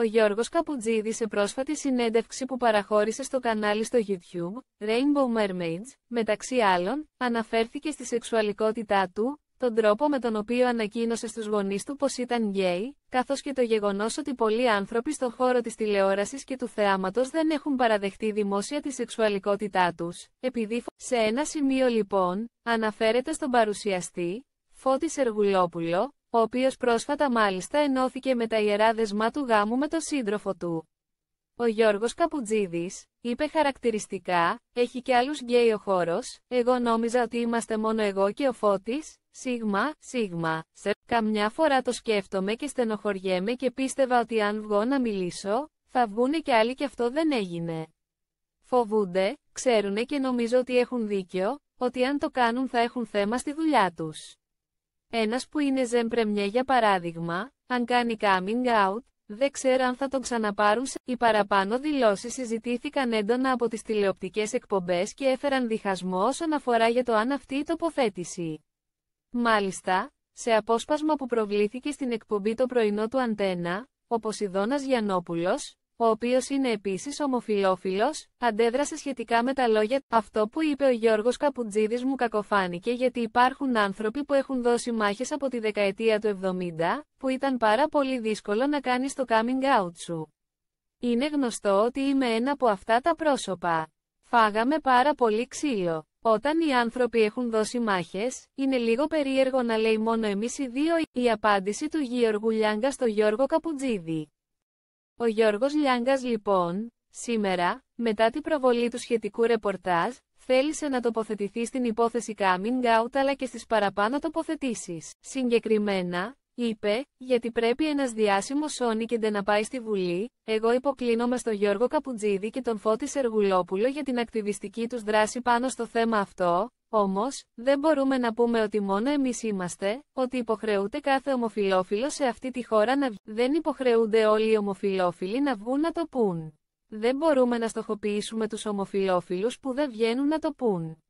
Ο Γιώργος Καπουτζίδη σε πρόσφατη συνέντευξη που παραχώρησε στο κανάλι στο YouTube, Rainbow Mermaids, μεταξύ άλλων, αναφέρθηκε στη σεξουαλικότητά του, τον τρόπο με τον οποίο ανακοίνωσε στους γονείς του πως ήταν γκέι, καθώς και το γεγονός ότι πολλοί άνθρωποι στον χώρο της τηλεόρασης και του θεάματος δεν έχουν παραδεχτεί δημόσια τη σεξουαλικότητά τους. Επειδή σε ένα σημείο λοιπόν, αναφέρεται στον παρουσιαστή, Φώτης Σεργουλόπουλο, ο οποίος πρόσφατα μάλιστα ενώθηκε με τα ιερά δεσμά του γάμου με τον σύντροφο του. Ο Γιώργος Καπουτζίδης, είπε χαρακτηριστικά, έχει και άλλους γκέι ο χώρος, εγώ νόμιζα ότι είμαστε μόνο εγώ και ο Φώτης, σίγμα, σίγμα, σε. Καμιά φορά το σκέφτομαι και στενοχωριέμαι και πίστευα ότι αν βγω να μιλήσω, θα βγούνε και άλλοι και αυτό δεν έγινε. Φοβούνται, ξέρουνε και νομίζω ότι έχουν δίκιο, ότι αν το κάνουν θα έχουν θέμα στη δουλειά τους. Ένας που είναι ζεμπρεμιέ για παράδειγμα, αν κάνει coming out, δεν ξέρω αν θα τον ξαναπάρουν σε... Οι παραπάνω δηλώσεις συζητήθηκαν έντονα από τις τηλεοπτικές εκπομπές και έφεραν διχασμό όσον αφορά για το αν αυτή η τοποθέτηση. Μάλιστα, σε απόσπασμα που προβλήθηκε στην εκπομπή το πρωινό του Αντένα, ο Ποσειδώνας Γιαννόπουλος, ο οποίος είναι επίσης ομοφυλόφιλο, αντέδρασε σχετικά με τα λόγια «Αυτό που είπε ο Γιώργος Καπουτζίδης μου κακοφάνηκε γιατί υπάρχουν άνθρωποι που έχουν δώσει μάχες από τη δεκαετία του 70, που ήταν πάρα πολύ δύσκολο να κάνεις το coming out σου. Είναι γνωστό ότι είμαι ένα από αυτά τα πρόσωπα. Φάγαμε πάρα πολύ ξύλο. Όταν οι άνθρωποι έχουν δώσει μάχες, είναι λίγο περίεργο να λέει μόνο εμείς οι δύο η απάντηση του Γιώργου Λιάγκα στο Γιώργο Καπουτζίδη. Ο Γιώργος Λιάγκας λοιπόν, σήμερα, μετά την προβολή του σχετικού ρεπορτάζ, θέλησε να τοποθετηθεί στην υπόθεση coming out αλλά και στις παραπάνω τοποθετήσεις. Συγκεκριμένα, είπε, γιατί πρέπει ένας διάσημος Σόνικεντε να πάει στη Βουλή, εγώ υποκλίνομαι στο Γιώργο Καπουτζίδη και τον Φώτης Σεργουλόπουλο για την ακτιβιστική τους δράση πάνω στο θέμα αυτό, όμως, δεν μπορούμε να πούμε ότι μόνο εμείς είμαστε, ότι υποχρεούται κάθε ομοφυλόφιλο σε αυτή τη χώρα να βγει. Δεν υποχρεούνται όλοι οι ομοφιλόφιλοι να βγουν να το πούν. Δεν μπορούμε να στοχοποιήσουμε τους ομοφιλόφιλους που δεν βγαίνουν να το πούν.